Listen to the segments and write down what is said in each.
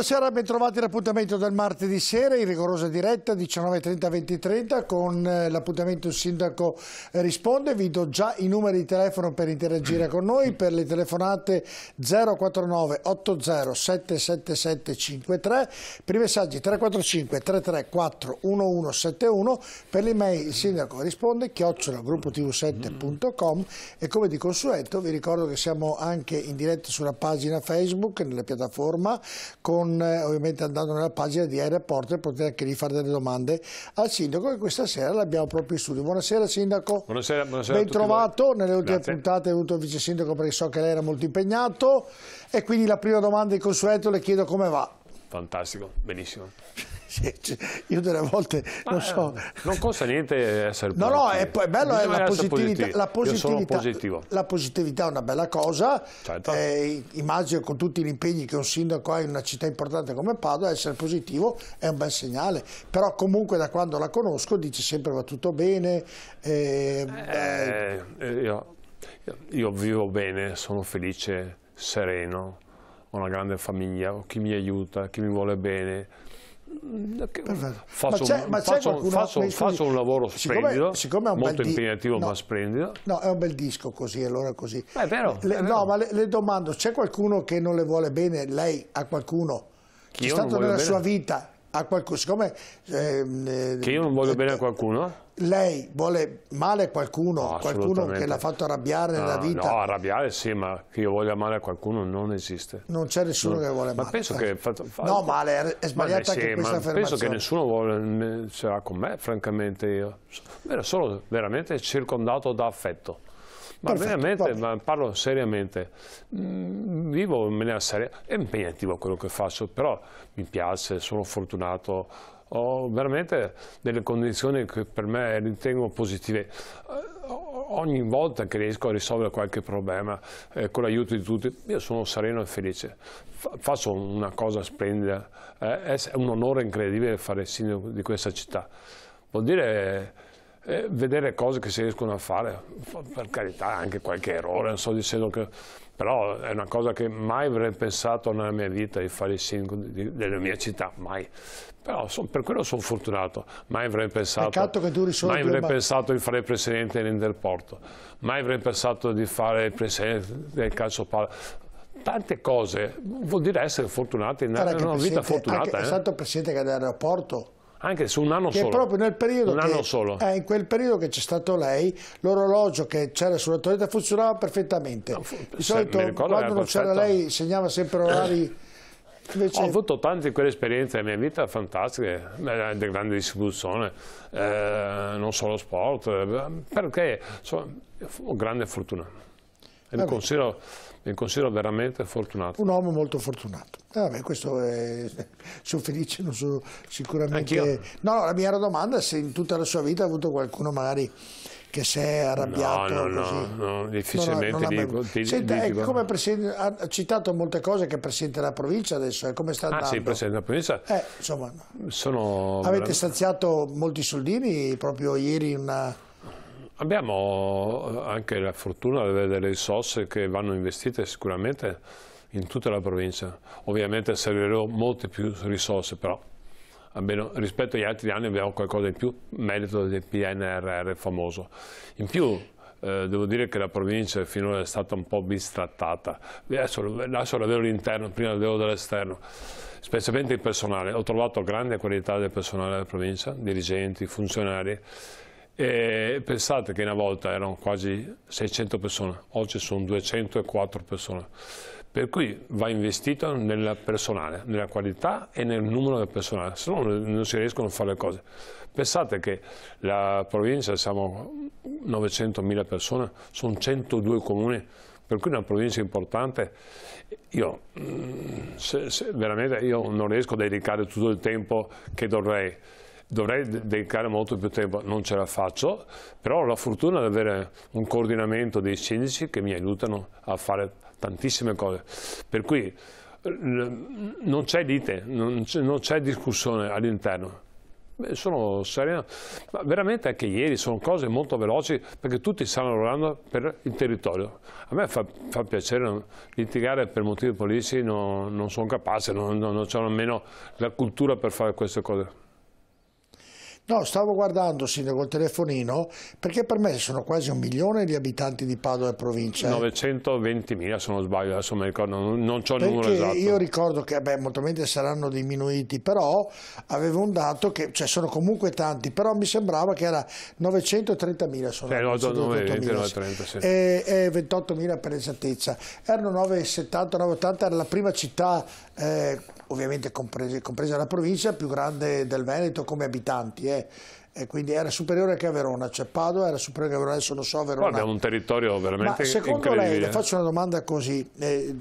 Buonasera, bentrovati all'appuntamento del martedì sera in rigorosa diretta 19.30-20.30 con eh, l'appuntamento Sindaco eh, Risponde. Vi do già i numeri di telefono per interagire con noi per le telefonate 049 80 777 53 per i messaggi 345 334 1171 per l'email Sindaco Risponde tv 7com e come di consueto vi ricordo che siamo anche in diretta sulla pagina Facebook, nella piattaforma con con ovviamente andando nella pagina di Aeroporto e potete anche lì fare delle domande al sindaco e questa sera l'abbiamo proprio in studio. Buonasera sindaco. Buonasera, buonasera Ben trovato, nelle ultime Grazie. puntate è venuto il vice sindaco perché so che lei era molto impegnato e quindi la prima domanda di consueto le chiedo come va. Fantastico, benissimo. Io delle volte Ma non ah, so. Eh, non costa niente essere positivo. No, no, è, è bello è la positività, la positività, la positività. è una bella cosa. Certo. Eh, immagino con tutti gli impegni che un sindaco ha in una città importante come Padova, essere positivo è un bel segnale. Però comunque da quando la conosco dice sempre va tutto bene. Eh, eh, eh. eh io, io vivo bene, sono felice, sereno ho una grande famiglia, ho chi mi aiuta, chi mi vuole bene. Faccio, ma un, ma faccio, qualcuno, faccio, faccio un lavoro splendido, siccome, siccome molto impegnativo no, ma splendido. No, è un bel disco così, allora così. Beh, è vero, le, è vero. No, ma le, le domando, c'è qualcuno che non le vuole bene, lei a qualcuno? Chi è stato nella bene? sua vita a qualcuno, siccome... Ehm, eh, che io non voglio eh, bene a eh, qualcuno? Lei vuole male a qualcuno, no, qualcuno che l'ha fatto arrabbiare no, nella vita? No, arrabbiare sì, ma che io voglia male a qualcuno non esiste. Non c'è nessuno non, che vuole male. Ma penso che... Fatto, fatto, no, male, è sbagliata anche sì, questa affermazione. Penso che nessuno vuole, ce l'ha con me, francamente io. Sono veramente circondato da affetto. Ma Perfetto, veramente, ma parlo seriamente, mm, vivo in maniera seria, è impegnativo quello che faccio, però mi piace, sono fortunato, ho veramente delle condizioni che per me ritengo positive eh, ogni volta che riesco a risolvere qualche problema eh, con l'aiuto di tutti, io sono sereno e felice. Fa faccio una cosa splendida, eh, è un onore incredibile fare il sindaco di questa città. Vuol dire eh, vedere cose che si riescono a fare, per carità anche qualche errore, non so dicendo che... Però è una cosa che mai avrei pensato nella mia vita di fare il sindaco della mia città, mai. Però son, per quello sono fortunato. Mai avrei pensato, che duri solo mai avrei pensato di fare il presidente dell'Interporto, mai avrei pensato di fare il presidente del calcio palla tante cose vuol dire essere fortunati, una, una vita fortunata. Anche, eh? È stato il presidente dell'aeroporto anche su un anno che solo. proprio nel periodo un anno solo. Eh, in quel periodo che c'è stato lei, l'orologio che c'era sulla torretta funzionava perfettamente. Di solito quando non c'era lei segnava sempre orari... Invece... Ho avuto tante di quelle esperienze nella mia vita fantastiche, eh, della grande distribuzione, eh, non solo sport, eh, perché insomma, ho grande fortuna. E mi considero mi considero veramente fortunato. Un uomo molto fortunato. Eh, vabbè, questo è... sono felice, non sono sicuramente... No, la mia domanda è se in tutta la sua vita ha avuto qualcuno magari che si è arrabbiato no, no, così. No, no, difficilmente non, non dico, ti, Senta, dico. Come presidente, ha citato molte cose che è presidente della provincia adesso, come sta andando? Ah sì, presidente della provincia. Eh, insomma, sono... avete stanziato molti soldini proprio ieri in una Abbiamo eh, anche la fortuna di avere delle risorse che vanno investite sicuramente in tutta la provincia. Ovviamente servirò molte più risorse, però almeno rispetto agli altri anni abbiamo qualcosa in più, merito del PNRR famoso. In più eh, devo dire che la provincia finora è stata un po' bistrattata. Adesso lascio la l'interno, prima la dall'esterno. Specialmente il personale, ho trovato grande qualità del personale della provincia, dirigenti, funzionari, e pensate che una volta erano quasi 600 persone, oggi sono 204 persone. Per cui va investito nel personale, nella qualità e nel numero del personale, se no non si riescono a fare le cose. Pensate che la provincia, siamo 900.000 persone, sono 102 comuni, per cui una provincia importante, io, mm, se, se, veramente io non riesco a dedicare tutto il tempo che dovrei dovrei dedicare molto più tempo, non ce la faccio, però ho la fortuna di avere un coordinamento dei sindaci che mi aiutano a fare tantissime cose. Per cui non c'è lite, non c'è discussione all'interno. Sono sereno, ma veramente anche ieri sono cose molto veloci perché tutti stanno lavorando per il territorio. A me fa, fa piacere litigare per motivi politici, no, non sono capace, non, non, non ho nemmeno la cultura per fare queste cose. No, stavo guardando, Sindaco, il telefonino, perché per me sono quasi un milione di abitanti di Padova e provincia. 920.000 eh. se non sbaglio, adesso mi ricordo, non, non il numero esatto. Io ricordo che, beh, moltamente saranno diminuiti, però avevo un dato che, cioè, sono comunque tanti, però mi sembrava che era 930.000. Sono eh, no, 920.000 sì. e, e 28.000 per esattezza. Erano 9,70, 9,80, era la prima città, eh, ovviamente compresa, compresa la provincia, più grande del Veneto come abitanti, eh perché quindi era superiore anche a Verona, cioè Padova era superiore anche a Verona, adesso lo so Verona. Guarda, è un territorio veramente Ma secondo lei, le faccio una domanda così, eh,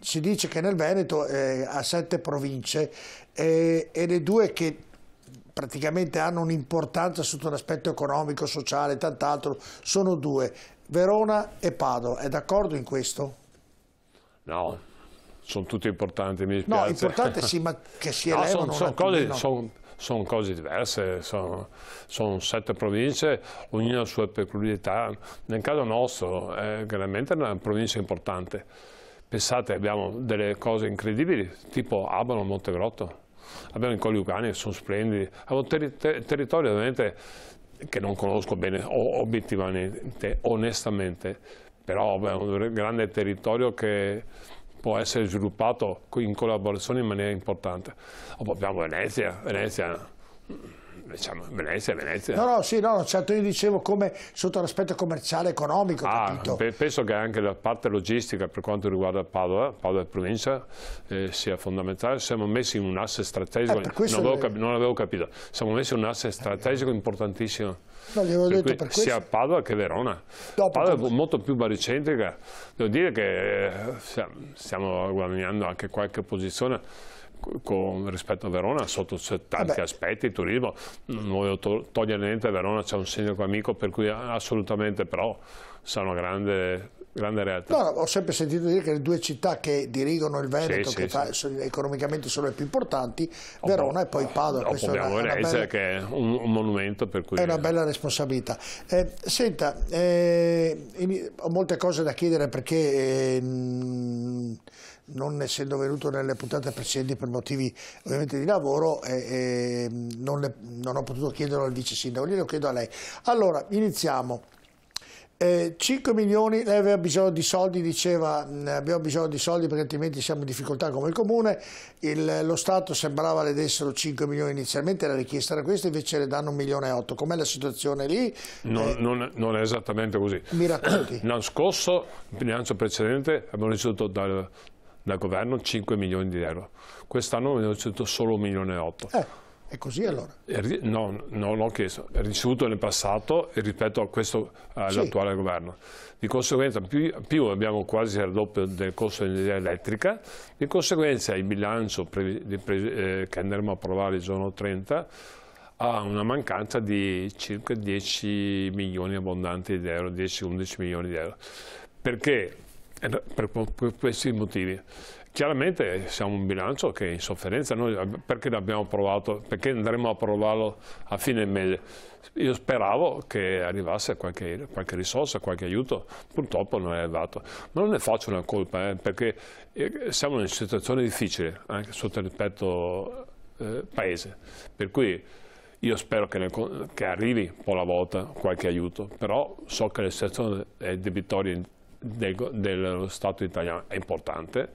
si dice che nel Veneto eh, ha sette province eh, e le due che praticamente hanno un'importanza sotto l'aspetto economico, sociale e tant'altro, sono due, Verona e Padova, è d'accordo in questo? No, sono tutte importanti, mi dispiace. No, importante sì, ma che si no, elevano sono, sono cose, sono sono cose diverse, sono, sono, sette province, ognuna ha le sue peculiarità. Nel caso nostro eh, è veramente una provincia importante. Pensate, abbiamo delle cose incredibili, tipo Abano, Montegrotto, abbiamo i Colli Ucani che sono splendidi, abbiamo ter ter territori ovviamente che non conosco bene obiettivamente, onestamente, però abbiamo un grande territorio che può essere sviluppato in collaborazione in maniera importante. O abbiamo Venezia, Venezia diciamo, Venezia Venezia. No, no, sì, no, certo io dicevo come sotto l'aspetto commerciale e economico, ah, pe penso che anche la parte logistica per quanto riguarda Padova, Padova e provincia, eh, sia fondamentale. Siamo messi in un asse strategico, eh, non, avevo capi, non, avevo capito, siamo messi in un asse strategico importantissimo. No, gli avevo per detto per questo. Sia Padova che Verona. No, Padova è molto più baricentrica, devo dire che eh, stiamo guadagnando anche qualche posizione con, rispetto a Verona sotto tanti Vabbè. aspetti, il turismo, non voglio to togliere niente, Verona c'è un sindaco amico per cui assolutamente però sa una grande, grande realtà. No, ho sempre sentito dire che le due città che dirigono il Veneto, sì, che sì, sì. economicamente sono le più importanti, Verona oh, e poi Padova. Oh, abbiamo Venezia bella... che è un, un, monumento per cui... È una bella responsabilità. Eh, senta, eh, ho molte cose da chiedere perché... Eh, non essendo venuto nelle puntate precedenti per motivi ovviamente di lavoro, eh, eh, non, le, non, ho potuto chiederlo al vice sindaco, glielo chiedo a lei. Allora, iniziamo. Eh, 5 milioni, lei aveva bisogno di soldi, diceva mm, abbiamo bisogno di soldi perché altrimenti siamo in difficoltà come il comune, il, lo Stato sembrava le dessero 5 milioni inizialmente, la richiesta era questa, invece le danno 1 milione e 8, com'è la situazione lì? Non, eh, non, non, è esattamente così. Mi racconti. L'anno scorso, bilancio precedente, abbiamo ricevuto dal, dal governo 5 milioni di euro. Quest'anno ne ho ricevuto solo 1 milione e 8. Eh, è così allora? No, non ho chiesto, Ho ricevuto nel passato e ripeto a questo all'attuale sì. governo. Di conseguenza più, più abbiamo quasi il doppio del costo dell'energia elettrica, di conseguenza il bilancio eh, che andremo a approvare il giorno 30 ha una mancanza di circa 10 milioni abbondanti di euro, 10-11 milioni di euro. Perché eh, per, questi motivi. Chiaramente siamo un bilancio che è in sofferenza, noi perché l'abbiamo provato, perché andremo a provarlo a fine mese? Io speravo che arrivasse qualche, qualche risorsa, qualche aiuto, purtroppo non è arrivato. Ma non ne faccio una colpa, eh, perché eh, siamo in una situazione difficile, anche sotto il rispetto eh, paese, per cui io spero che, ne, che arrivi un po' alla volta qualche aiuto, però so che la situazione è debitoria del, dello Stato italiano, è importante.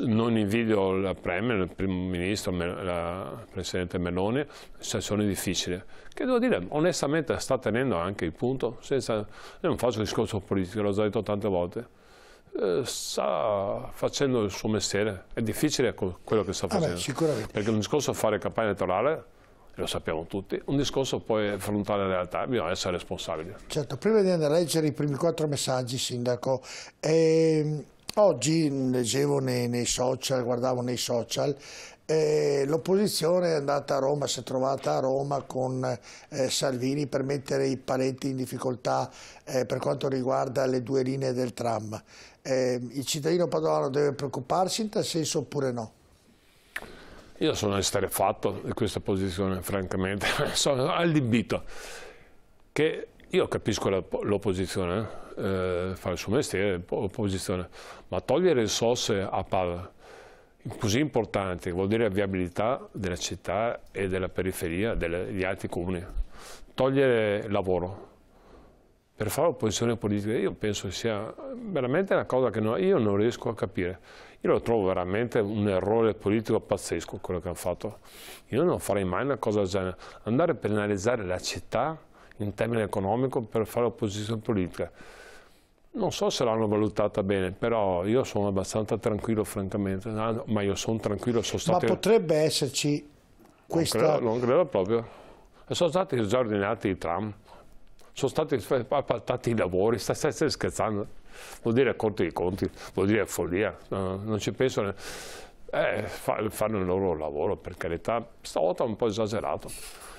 Non invidio il Premier, il Primo Ministro, il Presidente Meloni, situazioni difficili, che devo dire onestamente sta tenendo anche il punto, senza, io non faccio discorso politico, l'ho già detto tante volte, eh, sta facendo il suo mestiere, è difficile quello che sta facendo, ah beh, perché un discorso fare campagna elettorale lo sappiamo tutti, un discorso poi affrontare la realtà, bisogna essere responsabili. Certo, prima di andare a leggere i primi quattro messaggi, Sindaco, ehm, oggi leggevo nei, nei, social, guardavo nei social, eh, l'opposizione è andata a Roma, si è trovata a Roma con eh, Salvini per mettere i paletti in difficoltà eh, per quanto riguarda le due linee del tram. Ehm, il cittadino padovano deve preoccuparsi in tal senso oppure no? Io sono esterefatto di questa posizione, francamente, sono allibito. Che io capisco l'opposizione, eh, fare il suo mestiere, l'opposizione, ma togliere risorse a palla così importante, vuol dire la viabilità della città e della periferia, degli altri comuni, togliere lavoro, per fare opposizione politica io penso che sia veramente una cosa che no, io non riesco a capire. Io lo trovo veramente un errore politico pazzesco quello che hanno fatto. Io non farei mai una cosa del genere. Andare a penalizzare la città in termini economici per fare opposizione politica. Non so se l'hanno valutata bene, però io sono abbastanza tranquillo francamente, ah, no, ma io sono tranquillo, sono stato... Ma potrebbe esserci questa... Non credo, non credo proprio. Sono stati già ordinati i tram, sono stati appaltati i lavori, stai, stai, stai scherzando? Vuol dire accorti i conti, vuol dire follia, no, non ci pensano. Eh, fanno il loro lavoro, per carità, stavolta un po' esagerato.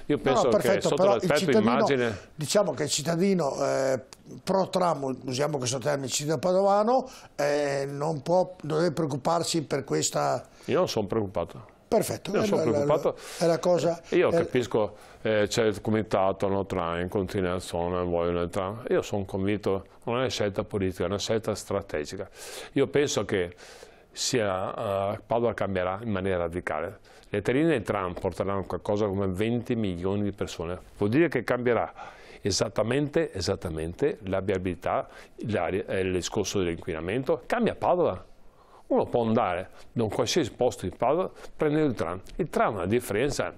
Io penso no, perfetto, che sotto l'aspetto immagine... Diciamo che il cittadino eh, pro tram, usiamo questo termine, cittadino padovano, eh, non, può, non deve preoccuparsi per questa... Io non sono preoccupato Perfetto, io sono preoccupato. È la cosa, io è... capisco, eh, c'è il comitato, no, tra incontinenza, vogliono tra. Io sono convinto, non è una scelta politica, è una scelta strategica. Io penso che sia, uh, Padova cambierà in maniera radicale. Le terrine del tram porteranno qualcosa come 20 milioni di persone. Vuol dire che cambierà esattamente, esattamente la viabilità, il discorso dell'inquinamento. Cambia Padova uno può andare da un qualsiasi posto di Padova prendendo il tram. Il tram, a differenza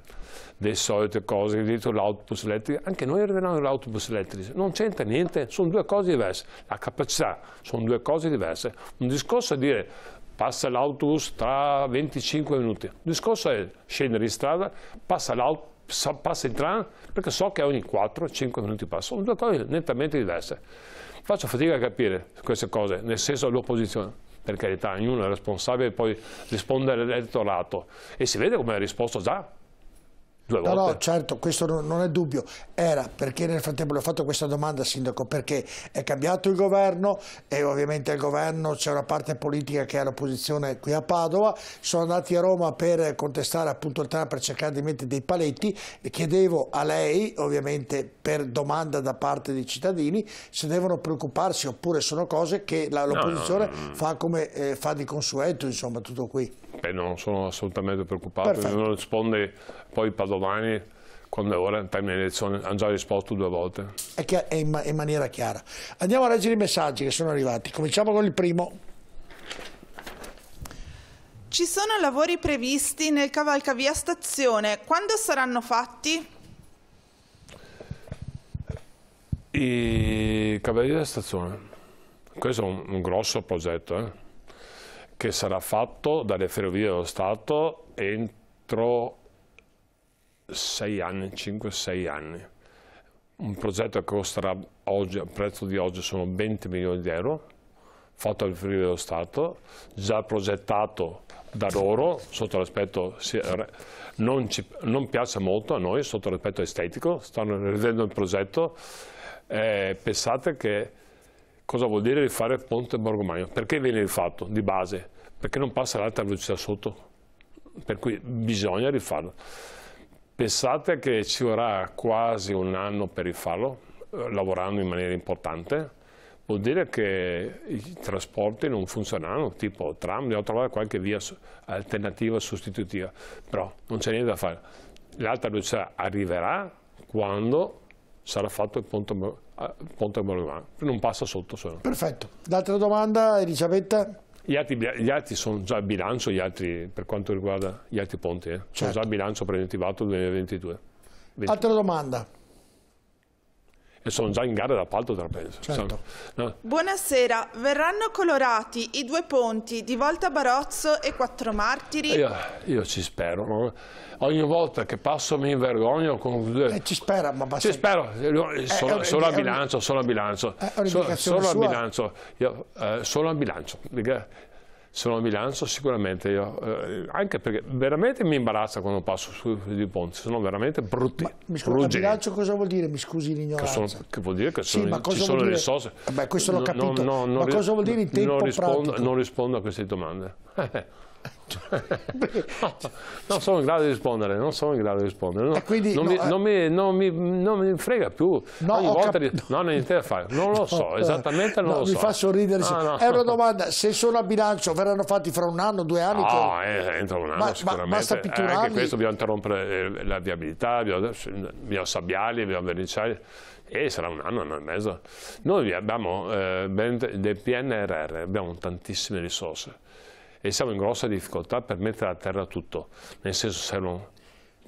delle solite cose che detto l'autobus elettrico, anche noi arriviamo l'autobus elettrico, non c'entra niente, sono due cose diverse, la capacità sono due cose diverse. Un discorso è dire passa l'autobus tra 25 minuti, un discorso è scendere in strada, passa l'autobus passa il tram perché so che ogni 4-5 minuti passa, sono due cose nettamente diverse. Faccio fatica a capire queste cose, nel senso dell'opposizione per carità, ognuno è responsabile poi risponde all'elettorato e si vede come ha risposto già due volte. No, no, certo, questo non, è dubbio. Era perché nel frattempo le ho fatto questa domanda, Sindaco, perché è cambiato il governo e ovviamente il governo c'è una parte politica che è all'opposizione qui a Padova, sono andati a Roma per contestare appunto il TAR per cercare di mettere dei paletti e chiedevo a lei, ovviamente per domanda da parte dei cittadini, se devono preoccuparsi oppure sono cose che l'opposizione no, no, no. fa, eh, fa di consueto, insomma, tutto qui. Beh, non sono assolutamente preoccupato, Perfetto. non risponde poi Padovani quando è ora, in termini di elezione, hanno già risposto due volte. È, è in, ma in maniera chiara. Andiamo a leggere i messaggi che sono arrivati, cominciamo con il primo. Ci sono lavori previsti nel cavalcavia stazione, quando saranno fatti? I cavalcavia stazione, questo è un, un grosso progetto, eh? che sarà fatto dalle ferrovie dello Stato entro 6 anni, 5-6 anni. Un progetto che costerà oggi, a prezzo di oggi sono 20 milioni di euro, fatto dalle ferrovie dello Stato, già progettato da loro sotto l'aspetto, non, non piace molto a noi sotto l'aspetto estetico, stanno rivedendo il progetto, eh, pensate che cosa vuol dire rifare il ponte Borgomagno? Perché viene rifatto di base? Perché non passa l'alta velocità sotto? Per cui bisogna rifarlo. Pensate che ci vorrà quasi un anno per rifarlo, eh, lavorando in maniera importante, vuol dire che i trasporti non funzionano, tipo tram, devo trovare qualche via alternativa, sostitutiva, però non c'è niente da fare. L'alta velocità arriverà quando sarà fatto il ponte, eh, ponte Morgan, non passa sotto solo. Perfetto, l'altra domanda Elisabetta? Gli altri, gli altri, sono già a bilancio, altri, per quanto riguarda gli altri ponti, eh. sono certo. già a bilancio preventivato 2022. 20. Altra domanda? e sono già in gara d'appalto Trapezzo. Certo. No. Eh. Buonasera, verranno colorati i due ponti di Volta Barozzo e Quattro Martiri? Io, io ci spero. No? Ogni volta che passo mi invergogno con Eh, ci spera, ma basta... Ci spero, solo, eh, solo a bilancio, solo a bilancio. Eh, solo, solo a bilancio, io, eh, solo a bilancio sono a Milano sicuramente io, eh, anche perché veramente mi imbarazza quando passo su, di ponti, sono veramente brutti. Ma, mi scusi, bilancio cosa vuol dire? Mi scusi l'ignoranza. Che, sono, che vuol dire che sono, sì, ci sono dire? risorse. Beh, questo l'ho capito, no, no, no, ma cosa vuol dire in tempo non rispondo, non rispondo a queste domande. no, non sono in grado di rispondere, non sono in grado di rispondere. No, quindi, non, no, mi, eh, non, mi, non, mi, non, mi, frega più. No, Ogni volta di, no, non niente da fare. Non lo so, esattamente non lo so. Mi fa sorridere. Sì. Ah, È una domanda, se sono a bilancio verranno fatti fra un anno, due anni? No, ah, con... eh, entro un anno ma, sicuramente. Ma, basta pitturarli. Eh, anche questo dobbiamo interrompere eh, la viabilità, abbiamo sabbiali, abbiamo dobbiamo e eh, sarà un anno, un anno e mezzo. Noi abbiamo eh, del PNRR, abbiamo tantissime risorse e siamo in grossa difficoltà per mettere a terra tutto, nel senso servono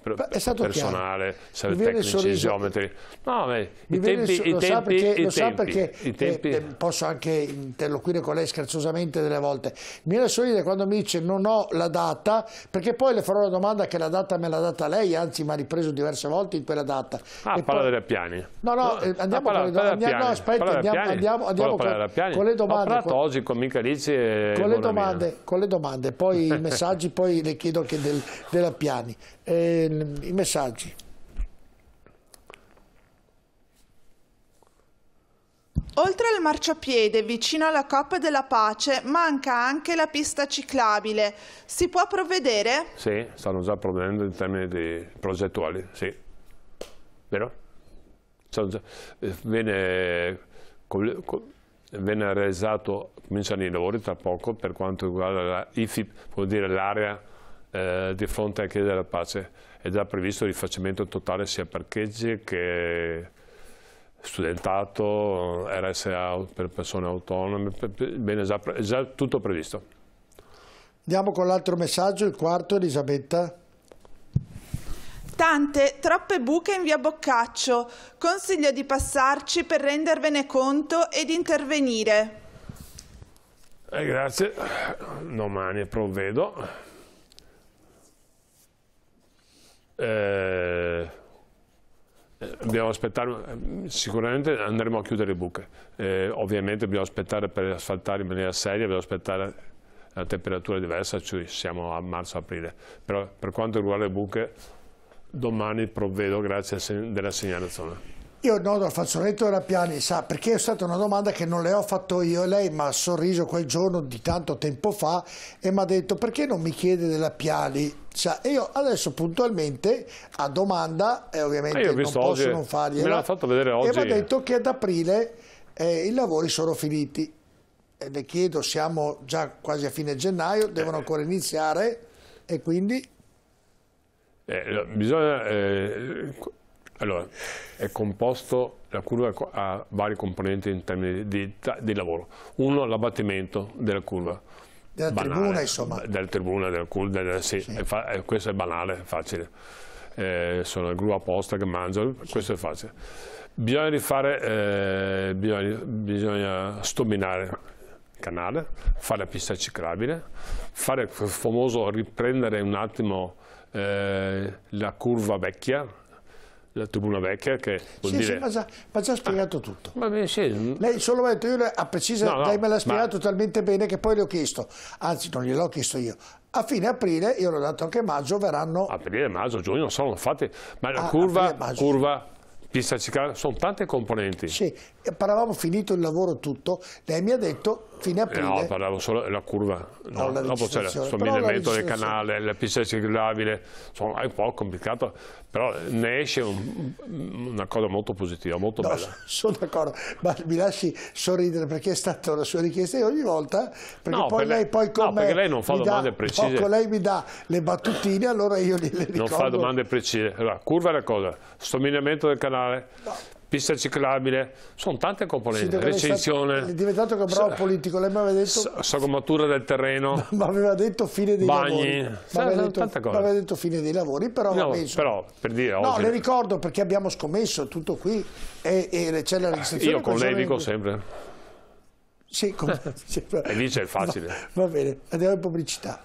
per, è stato personale, chiaro. sarà tecnici, geometri. No, beh, i tempi, il, i lo tempi, perché, i lo tempi, perché i tempi. Eh, eh, posso anche interloquire con lei scherzosamente delle volte. Mi viene il sorridere quando mi dice non ho la data, perché poi le farò la domanda che la data me l'ha data lei, anzi mi ha ripreso diverse volte in quella data. Ah, e parla poi... delle piani. No, no, no eh, ah, andiamo ah, parla, con le domande. No, aspetta, andiamo, andiamo, andiamo con, con, le domande. Ho parlato con, oggi con Michalizzi e con le, domande, con le domande, poi i messaggi, poi le chiedo anche del, della piani. Eh, i messaggi. Oltre al marciapiede vicino alla Coppa della Pace manca anche la pista ciclabile. Si può provvedere? Sì, stanno già provvedendo in termini progettuali, sì. Vero? Già, eh, viene, viene realizzato, cominciano i lavori tra poco per quanto riguarda l'area la eh, di fronte al Chiesa della Pace è già previsto il rifacimento totale sia parcheggi che studentato, RSA per persone autonome, bene, già, è già tutto previsto. Andiamo con l'altro messaggio, il quarto Elisabetta. Tante, troppe buche in via Boccaccio. Consiglio di passarci per rendervene conto ed intervenire. Eh, grazie, domani provvedo. eh, dobbiamo aspettare, eh, sicuramente andremo a chiudere le buche, eh, ovviamente dobbiamo aspettare per asfaltare in maniera seria, dobbiamo aspettare la temperatura diversa, cioè siamo a marzo-aprile, però per quanto riguarda le buche domani provvedo grazie della segnalazione. Io nodo al fazzoletto della Piani, sa, perché è stata una domanda che non le ho fatto io e lei mi ha sorriso quel giorno di tanto tempo fa e mi ha detto perché non mi chiede della Piani? Sa, e io adesso puntualmente a domanda, e ovviamente ah, non posso oggi, non fargliela, me l'ha fatto vedere oggi. e mi ha detto che ad aprile eh, i lavori sono finiti. E le chiedo, siamo già quasi a fine gennaio, devono eh. ancora iniziare e quindi... Eh, bisogna... Eh allora, è composto, la curva ha vari componenti in termini di, di lavoro. Uno, l'abbattimento della curva. Della banale, tribuna, insomma. Della tribuna, della curva, del, sì, sì. È, eh, questo è banale, facile. Eh, sono le gru apposta che mangiano, sì. questo è facile. Bisogna rifare, eh, bisogna, bisogna stominare canale, fare la pista ciclabile, fare il famoso riprendere un attimo eh, la curva vecchia, la tribuna vecchia che vuol sì, dire... Sì, ma già, ma già spiegato ah, tutto. Va bene, sì. Lei solo detto, io a precisa, no, no, lei me l'ha spiegato ma... talmente bene che poi le ho chiesto, anzi non gliel'ho chiesto io, a fine aprile, io l'ho dato anche maggio, verranno... Aprile, maggio, giugno, non sono fatte, ma la ah, curva, aprile, curva, pista ciclabile, sono tante componenti. Sì, parlavamo finito il lavoro tutto, lei mi ha detto fine aprile. No, parlavo solo della curva, no, dopo c'è il sommiglimento del canale, la pista ciclabile, insomma è un po' complicato, però ne esce un, una cosa molto positiva, molto no, bella. Sono d'accordo, ma mi lasci sorridere perché è stata la sua richiesta e ogni volta, perché no, poi per lei, lei poi come... No, perché lei non fa domande dà, precise. Poco lei mi dà le battutine, allora io le ricordo. Non fa domande precise. Allora, curva è la cosa, sommiglimento del canale... No pista ciclabile, sono tante componenti, recensione. È diventato un bravo politico, lei mi aveva detto... Sagomatura del terreno. Ma aveva detto fine dei bagni, lavori. Ma aveva, detto, cose. ma aveva detto fine dei lavori, però... No, però per dire, no le ricordo perché abbiamo scommesso tutto qui e, e c'è la registrazione. Io con lei dico sempre. Sì, come... e lì c'è il facile. Va, va bene, andiamo in pubblicità.